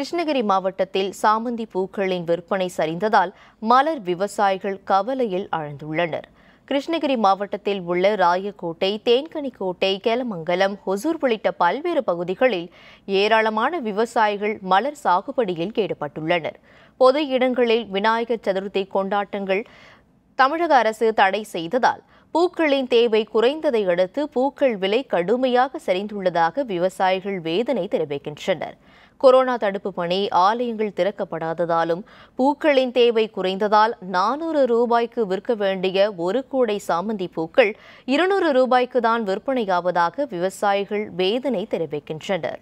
கிருஷ்ணகிரி மாவட்டத்தில் சாமந்தி பூக்களின் விற்பனை சரிந்ததால் மலர் விவசாயிகள் கவலையில் ஆழ்ந்துள்ளனர் கிருஷ்ணகிரி மாவட்டத்தில் உள்ள ராயக்கோட்டை தேன்கனிக்கோட்டை கேலமங்கலம் ஹொசூர் உள்ளிட்ட பல்வேறு பகுதிகளில் ஏராளமான விவசாயிகள் மலர் சாகுபடியில் ஈடுபட்டுள்ளனர் பொது இடங்களில் விநாயகர் சதுர்த்தி கொண்டாட்டங்கள் தமிழக அரசு தடை செய்ததால் பூக்களின் தேவை குறைந்ததை அடுத்து பூக்கள் விலை கடுமையாக சரிந்துள்ளதாக விவசாயிகள் வேதனை தெரிவிக்கின்றனர் கொரோனா தடுப்பு பணி ஆலயங்கள் திறக்கப்படாததாலும் பூக்களின் தேவை குறைந்ததால் நானூறு ரூபாய்க்கு விற்க வேண்டிய ஒரு கூடை சாமந்தி பூக்கள் இருநூறு ரூபாய்க்கு தான் விற்பனையாவதாக விவசாயிகள் வேதனை தெரிவிக்கின்றனர்